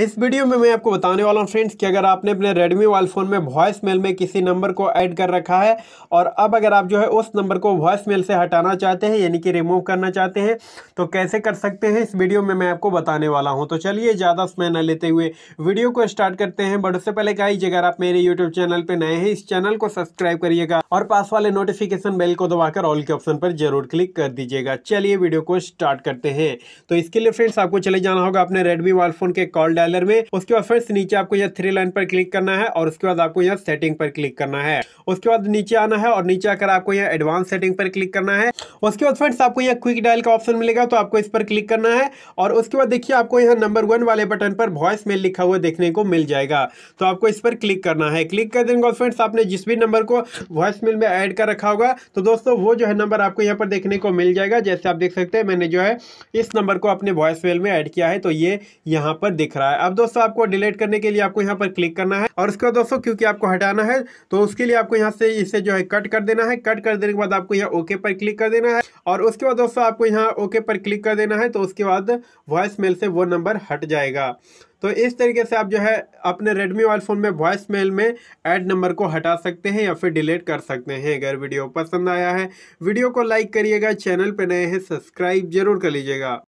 इस वीडियो में मैं आपको बताने वाला हूँ फ्रेंड्स कि अगर आपने अपने रेडमी वाले फ़ोन में वॉइस मेल में किसी नंबर को ऐड कर रखा है और अब अगर आप जो है उस नंबर को वॉइस मेल से हटाना चाहते हैं यानी कि रिमूव करना चाहते हैं तो कैसे कर सकते हैं इस वीडियो में मैं आपको बताने वाला हूँ तो चलिए ज़्यादा समय न लेते हुए वीडियो को स्टार्ट करते हैं बट उससे पहले कहा अगर आप मेरे यूट्यूब चैनल पर नए हैं इस चैनल को सब्सक्राइब करिएगा और पास वाले नोटिफिकेशन बेल को दबाकर ऑल के ऑप्शन पर जरूर क्लिक कर दीजिएगा चलिए वीडियो को स्टार्ट करते हैं तो इसके लिए फ्रेंड्स आपको चले जाना होगा अपने रेडमी वाले फ़ोन के कॉल डायलर में उसके बाद फ्रेंड्स नीचे आपको यहाँ थ्री लाइन पर क्लिक करना है और उसके बाद आपको यहाँ सेटिंग पर क्लिक करना है उसके बाद नीचे आना है और नीचे आकर आपको यहाँ एडवांस सेटिंग पर क्लिक करना है उसके बाद फ्रेंड्स आपको यहाँ क्विक डायल का ऑप्शन मिलेगा तो आपको इस पर क्लिक करना है और उसके बाद देखिए आपको यहाँ नंबर वन वाले बटन पर वॉइस मेल लिखा हुआ देखने को मिल जाएगा तो आपको इस पर क्लिक करना है क्लिक कर देंगे फ्रेंड्स आपने जिस भी नंबर को वॉइस मेल में ऐड कर रखा होगा तो दोस्तों वो जो है नंबर आपको यहाँ पर देखने को मिल जाएगा जैसे आप देख सकते हैं मैंने जो है इस नंबर को अपने वॉइस मेल में ऐड किया है तो ये यहाँ पर दिख रहा है है अब दोस्तों आपको डिलीट करने के लिए आपको यहाँ पर क्लिक करना है और उसके बाद दोस्तों क्योंकि आपको हटाना है तो उसके लिए आपको यहाँ से इसे जो है कट कर देना है कट कर देने के बाद आपको यहाँ ओके पर क्लिक कर देना है और उसके बाद दोस्तों आपको यहाँ ओके पर क्लिक कर देना है तो उसके बाद वॉइस मेल से वो नंबर हट जाएगा तो इस तरीके से आप जो है अपने रेडमी वाले फ़ोन में वॉइस मेल में ऐड नंबर को हटा सकते हैं या फिर डिलीट कर सकते हैं अगर वीडियो पसंद आया है वीडियो को लाइक करिएगा चैनल पर नए हैं सब्सक्राइब जरूर कर लीजिएगा